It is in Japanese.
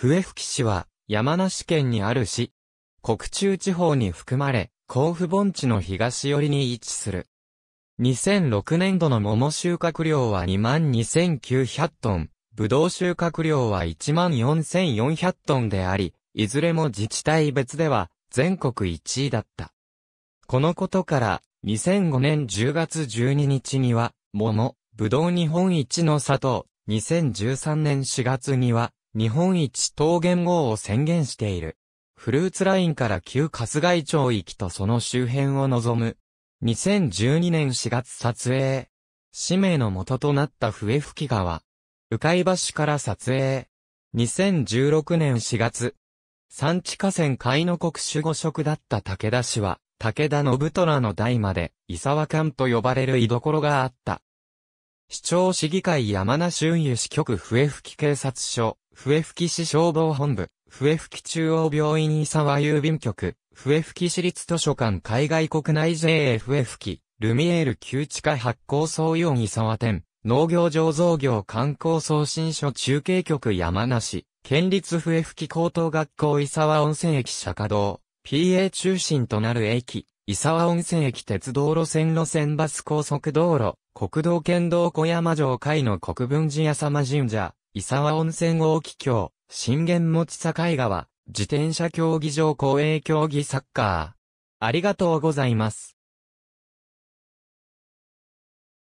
笛吹市は、山梨県にある市。国中地方に含まれ、甲府盆地の東寄りに位置する。2006年度の桃収穫量は22,900トン、ぶどう収穫量は14,400トンであり、いずれも自治体別では全国1位だった。このことから、2005年10月12日には、桃、ぶどう日本一の佐藤、2013年4月には、日本一桃源号を宣言している。フルーツラインから旧春日井町行きとその周辺を望む。2012年4月撮影。氏名の元となった笛吹川。鵜飼橋から撮影。2016年4月。山地河川海の国守護職だった武田氏は、武田信虎の代まで、伊沢館と呼ばれる居所があった。市長市議会山梨運輸支局笛吹警察署、笛吹市消防本部、笛吹中央病院伊沢郵便局、笛吹市立図書館海外国内 JA 笛吹、ルミエール旧地下発行総用伊沢店、農業醸造業観光送信所中継局山梨、県立笛吹高等学校伊沢温泉駅釈迦堂、PA 中心となる駅、伊沢温泉駅鉄道路線路線バス高速道路、国道県道小山城海の国分寺屋間神社、伊沢温泉大木橋、信玄持境川、自転車競技場公営競技サッカー。ありがとうございます。